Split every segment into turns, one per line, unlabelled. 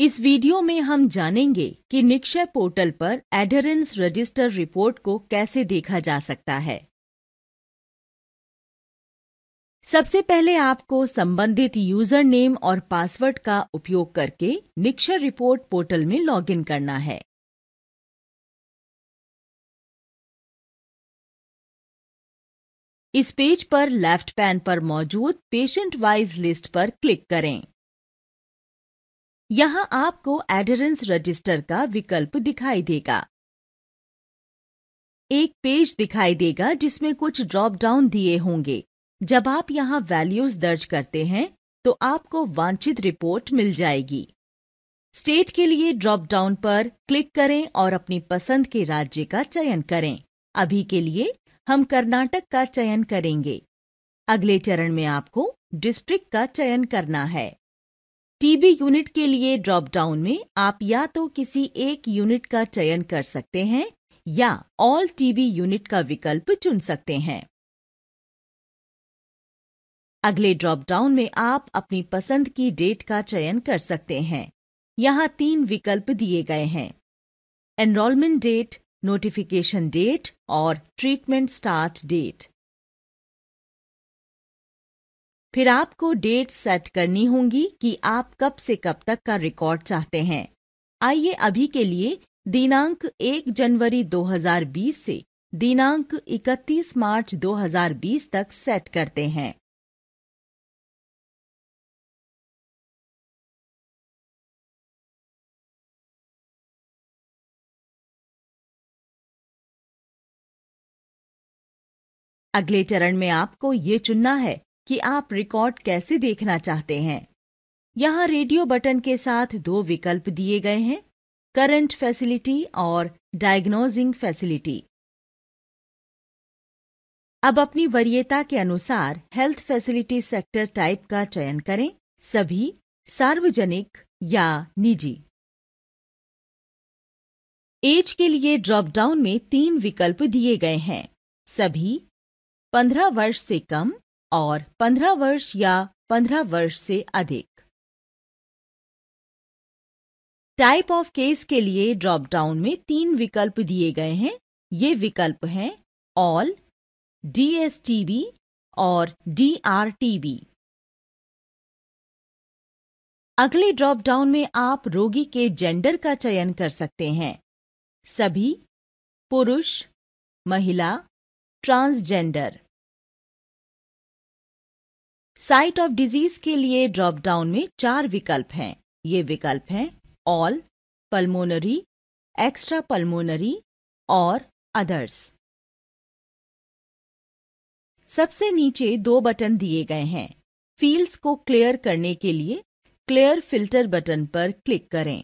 इस वीडियो में हम जानेंगे कि निक्षय पोर्टल पर एडरेंस रजिस्टर रिपोर्ट को कैसे देखा जा सकता है सबसे पहले आपको संबंधित यूजर नेम और पासवर्ड का उपयोग करके निक्षय रिपोर्ट पोर्टल में लॉगिन करना है इस पेज पर लेफ्ट पैन पर मौजूद पेशेंट वाइज लिस्ट पर क्लिक करें यहाँ आपको एडरेंस रजिस्टर का विकल्प दिखाई देगा एक पेज दिखाई देगा जिसमें कुछ ड्रॉप डाउन दिए होंगे जब आप यहाँ वैल्यूज दर्ज करते हैं तो आपको वांछित रिपोर्ट मिल जाएगी स्टेट के लिए ड्रॉप डाउन पर क्लिक करें और अपनी पसंद के राज्य का चयन करें अभी के लिए हम कर्नाटक का चयन करेंगे अगले चरण में आपको डिस्ट्रिक्ट का चयन करना है टीबी यूनिट के लिए ड्रॉप डाउन में आप या तो किसी एक यूनिट का चयन कर सकते हैं या ऑल टीबी यूनिट का विकल्प चुन सकते हैं अगले ड्रॉप डाउन में आप अपनी पसंद की डेट का चयन कर सकते हैं यहाँ तीन विकल्प दिए गए हैं एनरोलमेंट डेट नोटिफिकेशन डेट और ट्रीटमेंट स्टार्ट डेट फिर आपको डेट सेट करनी होंगी कि आप कब से कब तक का रिकॉर्ड चाहते हैं आइए अभी के लिए दिनांक 1 जनवरी 2020 से दिनांक 31 मार्च 2020 तक सेट करते हैं अगले चरण में आपको ये चुनना है कि आप रिकॉर्ड कैसे देखना चाहते हैं यहाँ रेडियो बटन के साथ दो विकल्प दिए गए हैं करंट फैसिलिटी और डायग्नोजिंग फैसिलिटी अब अपनी वरीयता के अनुसार हेल्थ फैसिलिटी सेक्टर टाइप का चयन करें सभी सार्वजनिक या निजी एज के लिए ड्रॉपडाउन में तीन विकल्प दिए गए हैं सभी 15 वर्ष से कम और पंद्रह वर्ष या पंद्रह वर्ष से अधिक टाइप ऑफ केस के लिए ड्रॉप डाउन में तीन विकल्प दिए गए हैं ये विकल्प हैं ऑल डीएसटीबी और डीआरटीबी अगले ड्रॉप डाउन में आप रोगी के जेंडर का चयन कर सकते हैं सभी पुरुष महिला ट्रांसजेंडर साइट ऑफ डिजीज के लिए ड्रॉप डाउन में चार विकल्प हैं ये विकल्प हैं ऑल पल्मोनरी एक्स्ट्रा पल्मोनरी और अदर्स सबसे नीचे दो बटन दिए गए हैं फील्ड्स को क्लियर करने के लिए क्लियर फिल्टर बटन पर क्लिक करें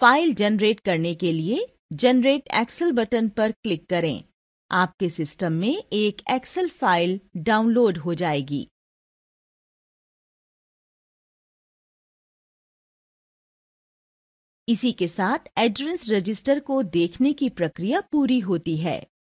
फाइल जनरेट करने के लिए जनरेट एक्सेल बटन पर क्लिक करें आपके सिस्टम में एक एक्सेल फाइल डाउनलोड हो जाएगी
इसी के साथ एड्रेस रजिस्टर को देखने की प्रक्रिया पूरी होती है